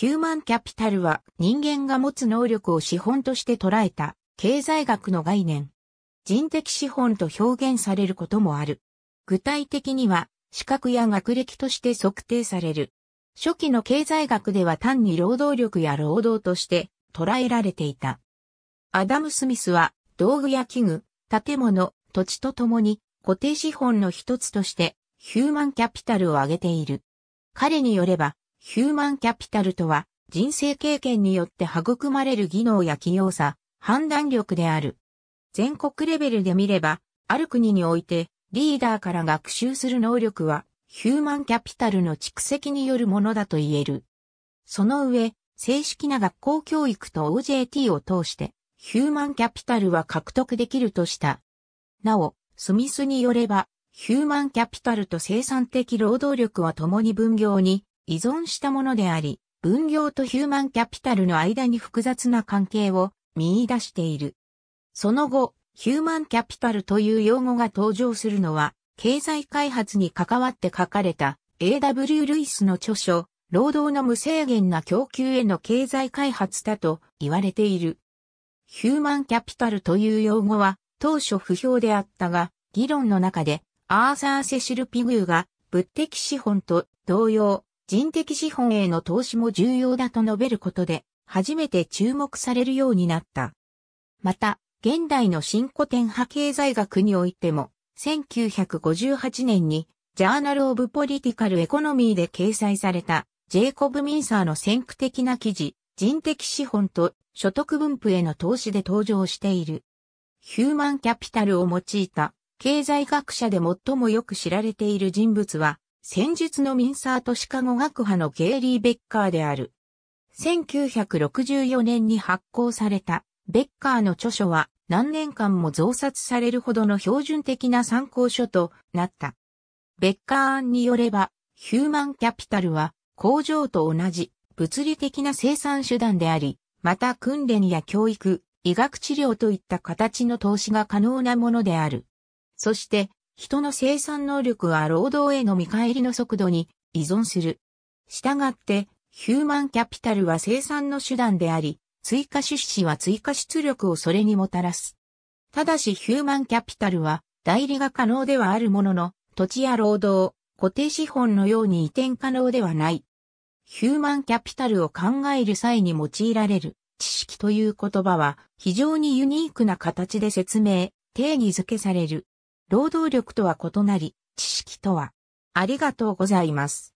ヒューマンキャピタルは人間が持つ能力を資本として捉えた経済学の概念。人的資本と表現されることもある。具体的には資格や学歴として測定される。初期の経済学では単に労働力や労働として捉えられていた。アダム・スミスは道具や器具、建物、土地とともに固定資本の一つとしてヒューマンキャピタルを挙げている。彼によればヒューマンキャピタルとは、人生経験によって育まれる技能や器用さ、判断力である。全国レベルで見れば、ある国において、リーダーから学習する能力は、ヒューマンキャピタルの蓄積によるものだと言える。その上、正式な学校教育と OJT を通して、ヒューマンキャピタルは獲得できるとした。なお、スミスによれば、ヒューマンキャピタルと生産的労働力は共に分業に依存したものであり、分業とヒューマンキャピタルの間に複雑な関係を見出している。その後、ヒューマンキャピタルという用語が登場するのは、経済開発に関わって書かれた A.W. ルイスの著書、労働の無制限な供給への経済開発だと言われている。ヒューマンキャピタルという用語は当初不評であったが、議論の中でアーサー・セシル・ピグーが物的資本と同様、人的資本への投資も重要だと述べることで、初めて注目されるようになった。また、現代の新古典派経済学においても、1958年に、ジャーナル・オブ・ポリティカル・エコノミーで掲載された、ジェイコブ・ミンサーの先駆的な記事、人的資本と所得分布への投資で登場している。ヒューマンキャピタルを用いた経済学者で最もよく知られている人物は戦術のミンサーとシカゴ学派のゲーリー・ベッカーである。1964年に発行されたベッカーの著書は何年間も増刷されるほどの標準的な参考書となった。ベッカー案によれば、ヒューマンキャピタルは工場と同じ物理的な生産手段であり、また訓練や教育、医学治療といった形の投資が可能なものである。そして、人の生産能力は労働への見返りの速度に依存する。したがって、ヒューマンキャピタルは生産の手段であり、追加出資は追加出力をそれにもたらす。ただしヒューマンキャピタルは代理が可能ではあるものの、土地や労働、固定資本のように移転可能ではない。ヒューマンキャピタルを考える際に用いられる知識という言葉は非常にユニークな形で説明、定義づけされる。労働力とは異なり、知識とは。ありがとうございます。